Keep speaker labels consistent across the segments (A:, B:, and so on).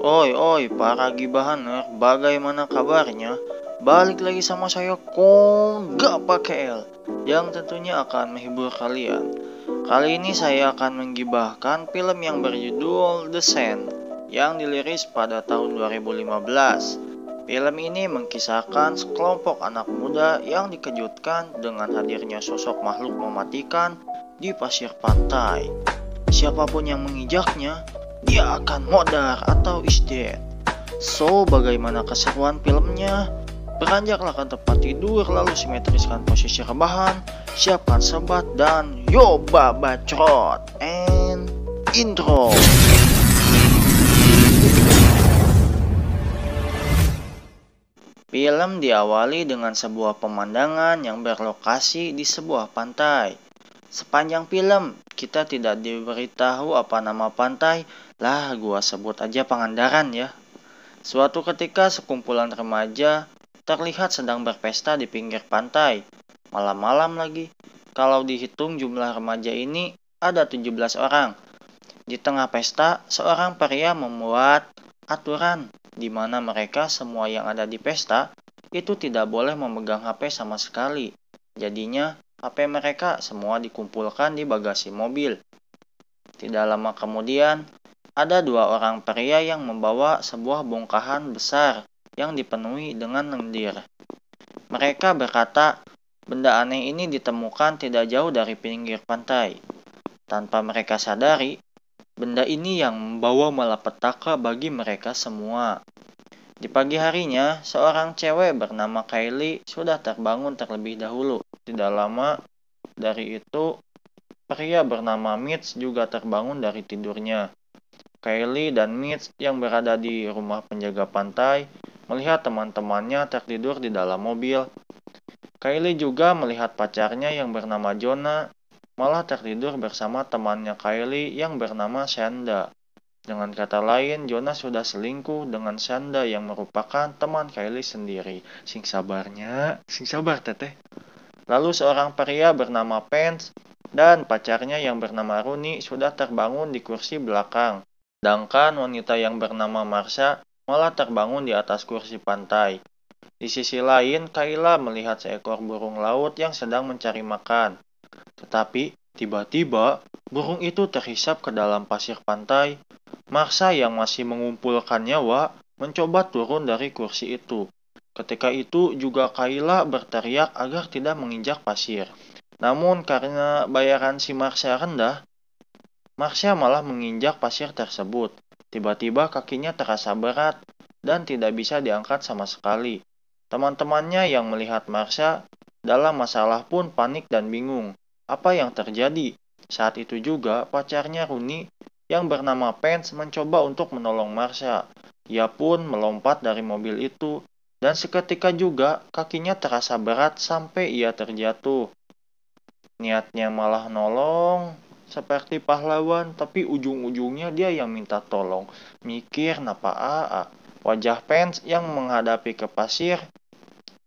A: Oi, oi, para gibahaner, bagaimana kabarnya? Balik lagi sama saya Gak pakai L yang tentunya akan menghibur kalian. Kali ini saya akan menggibahkan film yang berjudul The Sand yang diliris pada tahun 2015. Film ini mengkisahkan sekelompok anak muda yang dikejutkan dengan hadirnya sosok makhluk mematikan di pasir pantai. Siapapun yang menginjaknya dia akan modar atau is dead. So, bagaimana keseruan filmnya? Beranjaklah ke tempat tidur, lalu simetriskan posisi rebahan, siapkan sebat, dan yoba bacot. And intro. Film diawali dengan sebuah pemandangan yang berlokasi di sebuah pantai. Sepanjang film, kita tidak diberitahu apa nama pantai lah, gua sebut aja Pangandaran ya. Suatu ketika sekumpulan remaja terlihat sedang berpesta di pinggir pantai. Malam-malam lagi. Kalau dihitung jumlah remaja ini ada 17 orang. Di tengah pesta, seorang pria membuat aturan di mana mereka semua yang ada di pesta itu tidak boleh memegang HP sama sekali. Jadinya, HP mereka semua dikumpulkan di bagasi mobil. Tidak lama kemudian, ada dua orang pria yang membawa sebuah bongkahan besar yang dipenuhi dengan lendir. Mereka berkata, benda aneh ini ditemukan tidak jauh dari pinggir pantai. Tanpa mereka sadari, benda ini yang membawa malapetaka bagi mereka semua. Di pagi harinya, seorang cewek bernama Kylie sudah terbangun terlebih dahulu. Tidak lama dari itu, pria bernama Mitch juga terbangun dari tidurnya. Kylie dan Mitch yang berada di rumah penjaga pantai melihat teman-temannya tertidur di dalam mobil. Kylie juga melihat pacarnya yang bernama Jonah malah tertidur bersama temannya Kylie yang bernama Shanda. Dengan kata lain, Jonah sudah selingkuh dengan Shanda yang merupakan teman Kylie sendiri. Sing sabarnya, sing sabar teteh. Lalu seorang pria bernama Pence dan pacarnya yang bernama Rooney sudah terbangun di kursi belakang. Sedangkan wanita yang bernama Marsha malah terbangun di atas kursi pantai. Di sisi lain, Kayla melihat seekor burung laut yang sedang mencari makan. Tetapi, tiba-tiba, burung itu terhisap ke dalam pasir pantai. Marsha yang masih mengumpulkan nyawa mencoba turun dari kursi itu. Ketika itu juga Kayla berteriak agar tidak menginjak pasir. Namun karena bayaran si Marsha rendah, Marsha malah menginjak pasir tersebut. Tiba-tiba kakinya terasa berat dan tidak bisa diangkat sama sekali. Teman-temannya yang melihat Marsha dalam masalah pun panik dan bingung. Apa yang terjadi? Saat itu juga pacarnya Runi yang bernama Pence mencoba untuk menolong Marsha. Ia pun melompat dari mobil itu dan seketika juga kakinya terasa berat sampai ia terjatuh. Niatnya malah nolong, seperti pahlawan, tapi ujung-ujungnya dia yang minta tolong. Mikir napa AA. Wajah pens yang menghadapi ke pasir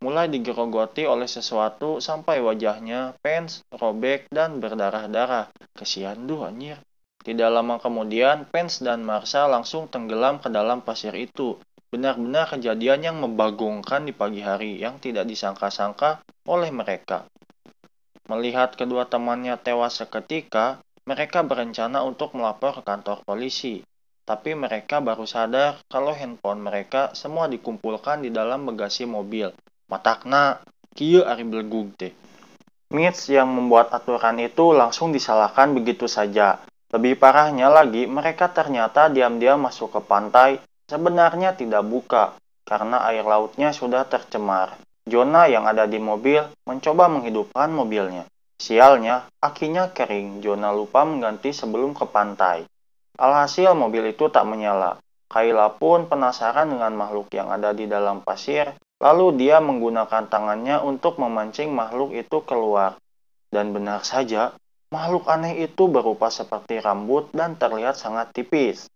A: mulai digerogoti oleh sesuatu sampai wajahnya pens robek dan berdarah-darah. Kesian duh anjir. Tidak lama kemudian, pens dan Marsha langsung tenggelam ke dalam pasir itu. Benar-benar kejadian yang membagongkan di pagi hari yang tidak disangka-sangka oleh mereka. Melihat kedua temannya tewas seketika, mereka berencana untuk melapor ke kantor polisi, tapi mereka baru sadar kalau handphone mereka semua dikumpulkan di dalam bagasi mobil. Matakna, kieu ari belegug teh. Mitch yang membuat aturan itu langsung disalahkan begitu saja. Lebih parahnya lagi, mereka ternyata diam-diam masuk ke pantai, sebenarnya tidak buka, karena air lautnya sudah tercemar. Jonah yang ada di mobil mencoba menghidupkan mobilnya. Sialnya, akinya kering, Jona lupa mengganti sebelum ke pantai. Alhasil mobil itu tak menyala. Kaila pun penasaran dengan makhluk yang ada di dalam pasir, lalu dia menggunakan tangannya untuk memancing makhluk itu keluar. Dan benar saja, makhluk aneh itu berupa seperti rambut dan terlihat sangat tipis.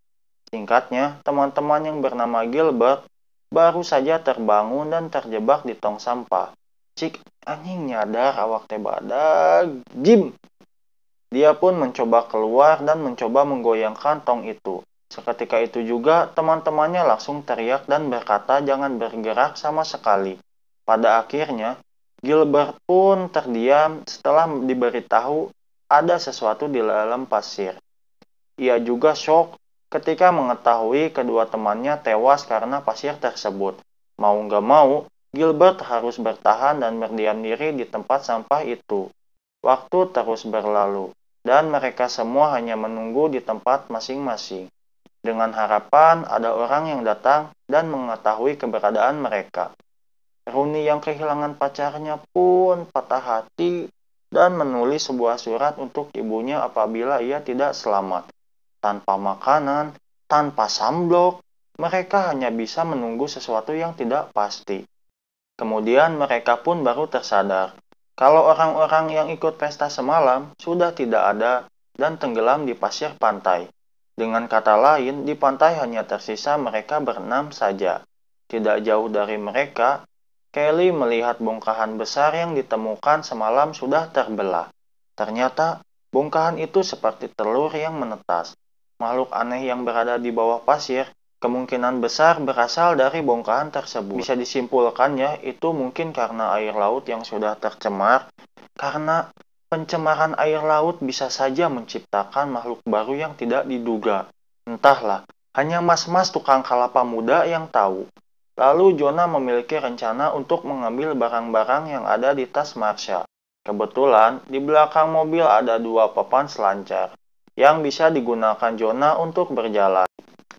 A: Singkatnya, teman-teman yang bernama Gilbert baru saja terbangun dan terjebak di tong sampah cik anjing nyadar awak teh badag jim dia pun mencoba keluar dan mencoba menggoyangkan tong itu. Seketika itu juga, teman-temannya langsung teriak dan berkata jangan bergerak sama sekali. Pada akhirnya, Gilbert pun terdiam setelah diberitahu ada sesuatu di dalam pasir. Ia juga shock ketika mengetahui kedua temannya tewas karena pasir tersebut. Mau nggak mau, Gilbert harus bertahan dan berdiam diri di tempat sampah itu. Waktu terus berlalu, dan mereka semua hanya menunggu di tempat masing-masing, dengan harapan ada orang yang datang dan mengetahui keberadaan mereka. Runi yang kehilangan pacarnya pun patah hati dan menulis sebuah surat untuk ibunya apabila ia tidak selamat. Tanpa makanan, tanpa samblok, mereka hanya bisa menunggu sesuatu yang tidak pasti. Kemudian mereka pun baru tersadar kalau orang-orang yang ikut pesta semalam sudah tidak ada dan tenggelam di pasir pantai. Dengan kata lain, di pantai hanya tersisa mereka berenam saja. Tidak jauh dari mereka, Kelly melihat bongkahan besar yang ditemukan semalam sudah terbelah. Ternyata, bongkahan itu seperti telur yang menetas. Makhluk aneh yang berada di bawah pasir kemungkinan besar berasal dari bongkahan tersebut. Bisa disimpulkan ya, itu mungkin karena air laut yang sudah tercemar, karena pencemaran air laut bisa saja menciptakan makhluk baru yang tidak diduga. Entahlah, hanya mas-mas tukang kalapa muda yang tahu. Lalu Jonah memiliki rencana untuk mengambil barang-barang yang ada di tas Marsha. Kebetulan, di belakang mobil ada dua papan selancar yang bisa digunakan Jonah untuk berjalan.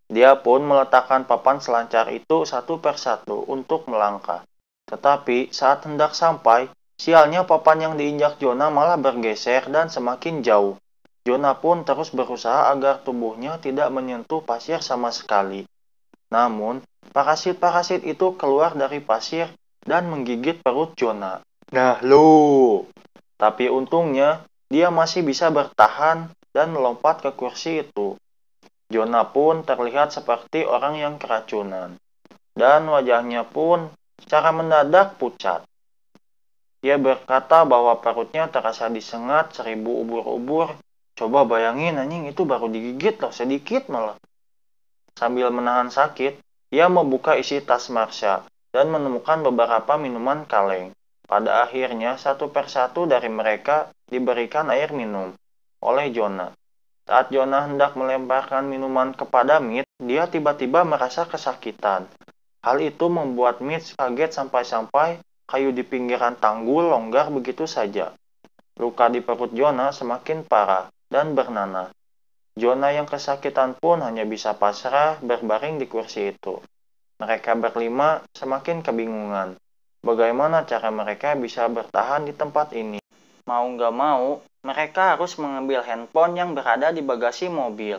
A: Dia pun meletakkan papan selancar itu satu persatu untuk melangkah. Tetapi saat hendak sampai, sialnya papan yang diinjak Jona malah bergeser dan semakin jauh. Jona pun terus berusaha agar tubuhnya tidak menyentuh pasir sama sekali. Namun, parasit-parasit itu keluar dari pasir dan menggigit perut Jona. Nah lo! Tapi untungnya, dia masih bisa bertahan dan melompat ke kursi itu. Jonah pun terlihat seperti orang yang keracunan, dan wajahnya pun secara mendadak pucat. Ia berkata bahwa perutnya terasa disengat seribu ubur-ubur. Coba bayangin anjing itu baru digigit loh sedikit malah. Sambil menahan sakit, ia membuka isi tas Marsha dan menemukan beberapa minuman kaleng. Pada akhirnya, satu persatu dari mereka diberikan air minum oleh Jonah. Saat Jonah hendak melemparkan minuman kepada Mitch, dia tiba-tiba merasa kesakitan. Hal itu membuat Mitch kaget sampai-sampai kayu di pinggiran tanggul longgar begitu saja. Luka di perut Jonah semakin parah dan bernanah. Jonah yang kesakitan pun hanya bisa pasrah berbaring di kursi itu. Mereka berlima semakin kebingungan. Bagaimana cara mereka bisa bertahan di tempat ini? Mau nggak mau, mereka harus mengambil handphone yang berada di bagasi mobil.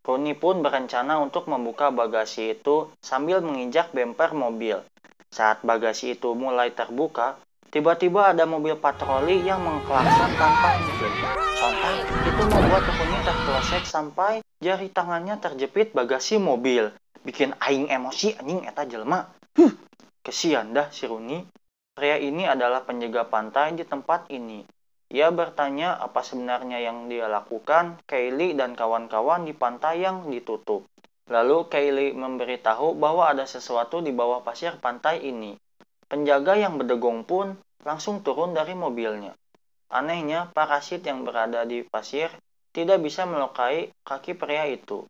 A: Roni pun berencana untuk membuka bagasi itu sambil menginjak bemper mobil. Saat bagasi itu mulai terbuka, tiba-tiba ada mobil patroli yang mengklakson tanpa izin. Sontak, itu membuat Roni terpleset sampai jari tangannya terjepit bagasi mobil. Bikin aing emosi anjing eta jelma. Huh, kesian dah si Roni. Pria ini adalah penjaga pantai di tempat ini. Ia bertanya apa sebenarnya yang dia lakukan, Kaylee dan kawan-kawan di pantai yang ditutup. Lalu Kaylee memberitahu bahwa ada sesuatu di bawah pasir pantai ini. Penjaga yang berdegong pun langsung turun dari mobilnya. Anehnya, parasit yang berada di pasir tidak bisa melukai kaki pria itu.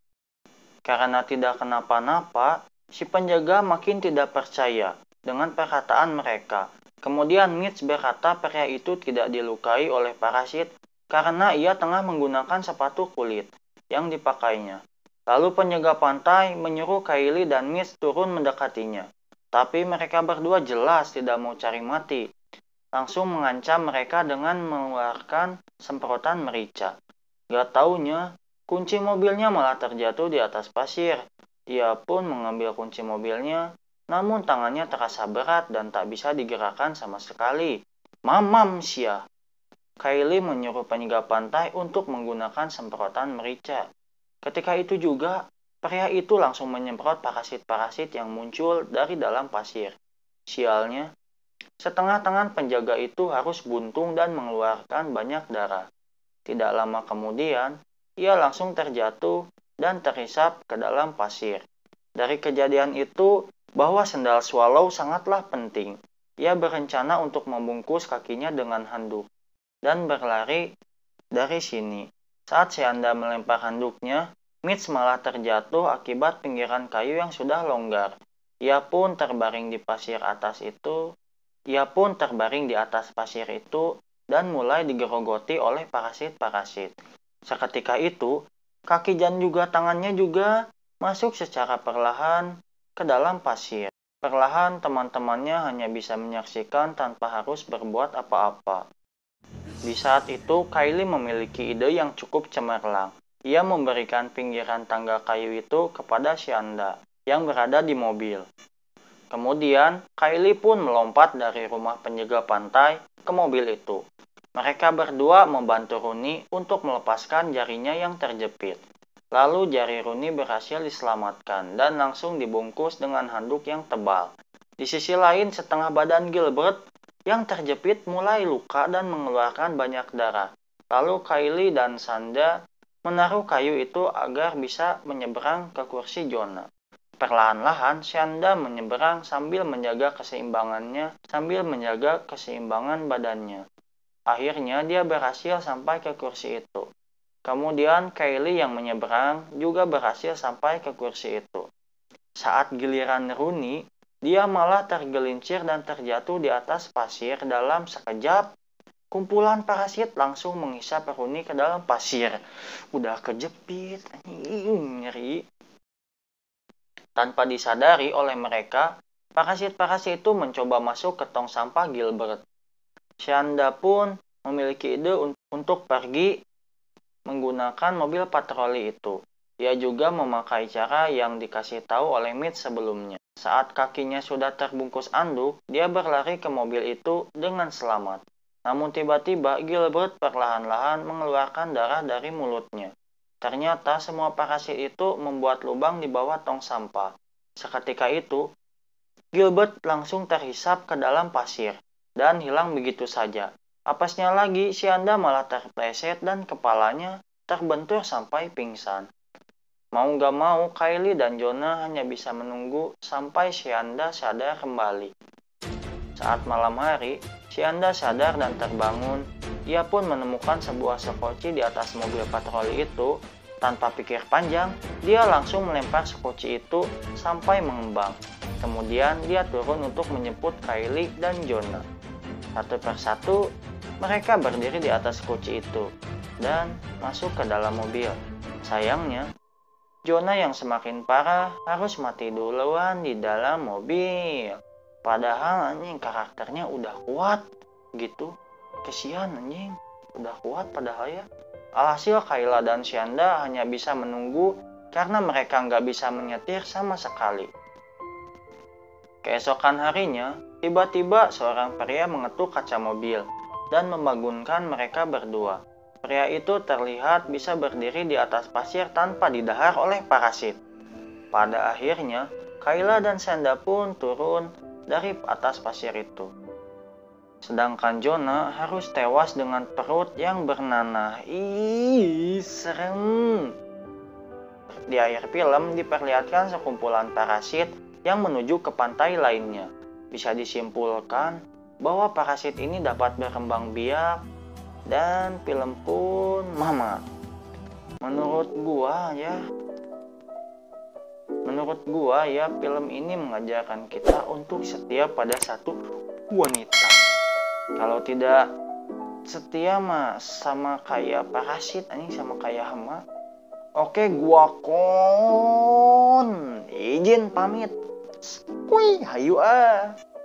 A: Karena tidak kenapa-napa, si penjaga makin tidak percaya dengan perkataan mereka Kemudian Mitch berkata pria itu tidak dilukai oleh parasit karena ia tengah menggunakan sepatu kulit yang dipakainya. Lalu penjaga pantai menyuruh Kylie dan Mitch turun mendekatinya. Tapi mereka berdua jelas tidak mau cari mati. Langsung mengancam mereka dengan mengeluarkan semprotan merica. Gak taunya, kunci mobilnya malah terjatuh di atas pasir. Ia pun mengambil kunci mobilnya namun tangannya terasa berat dan tak bisa digerakkan sama sekali. Mamam sia. Kylie menyuruh penyega pantai untuk menggunakan semprotan merica. Ketika itu juga, pria itu langsung menyemprot parasit-parasit yang muncul dari dalam pasir. Sialnya, setengah tangan penjaga itu harus buntung dan mengeluarkan banyak darah. Tidak lama kemudian, ia langsung terjatuh dan terhisap ke dalam pasir. Dari kejadian itu, bahwa sendal swallow sangatlah penting. Ia berencana untuk membungkus kakinya dengan handuk dan berlari dari sini. Saat anda melempar handuknya, Mitch malah terjatuh akibat pinggiran kayu yang sudah longgar. Ia pun terbaring di pasir atas itu. Ia pun terbaring di atas pasir itu dan mulai digerogoti oleh parasit-parasit. Seketika itu, kaki dan juga tangannya juga masuk secara perlahan ke dalam pasir. Perlahan teman-temannya hanya bisa menyaksikan tanpa harus berbuat apa-apa. Di saat itu, Kylie memiliki ide yang cukup cemerlang. Ia memberikan pinggiran tangga kayu itu kepada Shanda yang berada di mobil. Kemudian, Kylie pun melompat dari rumah penjaga pantai ke mobil itu. Mereka berdua membantu Runi untuk melepaskan jarinya yang terjepit. Lalu jari Runi berhasil diselamatkan dan langsung dibungkus dengan handuk yang tebal. Di sisi lain, setengah badan Gilbert yang terjepit mulai luka dan mengeluarkan banyak darah. Lalu Kylie dan Sanda menaruh kayu itu agar bisa menyeberang ke kursi Jonah. Perlahan-lahan, Shanda menyeberang sambil menjaga keseimbangannya, sambil menjaga keseimbangan badannya. Akhirnya, dia berhasil sampai ke kursi itu. Kemudian Kylie yang menyeberang juga berhasil sampai ke kursi itu. Saat giliran Rooney, dia malah tergelincir dan terjatuh di atas pasir dalam sekejap. Kumpulan parasit langsung menghisap Rooney ke dalam pasir. Udah kejepit, nyeri. Tanpa disadari oleh mereka, parasit-parasit itu mencoba masuk ke tong sampah Gilbert. Shanda pun memiliki ide untuk pergi menggunakan mobil patroli itu. Ia juga memakai cara yang dikasih tahu oleh Mitch sebelumnya. Saat kakinya sudah terbungkus anduk, dia berlari ke mobil itu dengan selamat. Namun tiba-tiba Gilbert perlahan-lahan mengeluarkan darah dari mulutnya. Ternyata semua parasit itu membuat lubang di bawah tong sampah. Seketika itu, Gilbert langsung terhisap ke dalam pasir dan hilang begitu saja. Apasnya lagi, si Anda malah terpleset dan kepalanya terbentur sampai pingsan. Mau gak mau, Kylie dan Jonah hanya bisa menunggu sampai si Anda sadar kembali. Saat malam hari, si Anda sadar dan terbangun. Ia pun menemukan sebuah sekoci di atas mobil patroli itu. Tanpa pikir panjang, dia langsung melempar sekoci itu sampai mengembang. Kemudian dia turun untuk menyebut Kylie dan Jonah. Satu persatu, mereka berdiri di atas kursi itu dan masuk ke dalam mobil. Sayangnya, Jonah yang semakin parah harus mati duluan di dalam mobil. Padahal anjing karakternya udah kuat gitu. Kesian anjing, udah kuat padahal ya. Alhasil Kayla dan Shanda hanya bisa menunggu karena mereka nggak bisa menyetir sama sekali. Keesokan harinya, tiba-tiba seorang pria mengetuk kaca mobil dan membangunkan mereka berdua. Pria itu terlihat bisa berdiri di atas pasir tanpa didahar oleh parasit. Pada akhirnya, Kayla dan Senda pun turun dari atas pasir itu. Sedangkan Jonah harus tewas dengan perut yang bernanah. Ih, serem. Di akhir film diperlihatkan sekumpulan parasit yang menuju ke pantai lainnya. Bisa disimpulkan bahwa parasit ini dapat berkembang biak dan film pun mama. Menurut gua ya, menurut gua ya film ini mengajarkan kita untuk setia pada satu wanita. Kalau tidak setia mah sama kayak parasit ini sama kayak hama. Oke, gua kon izin pamit. kuy hayu ah.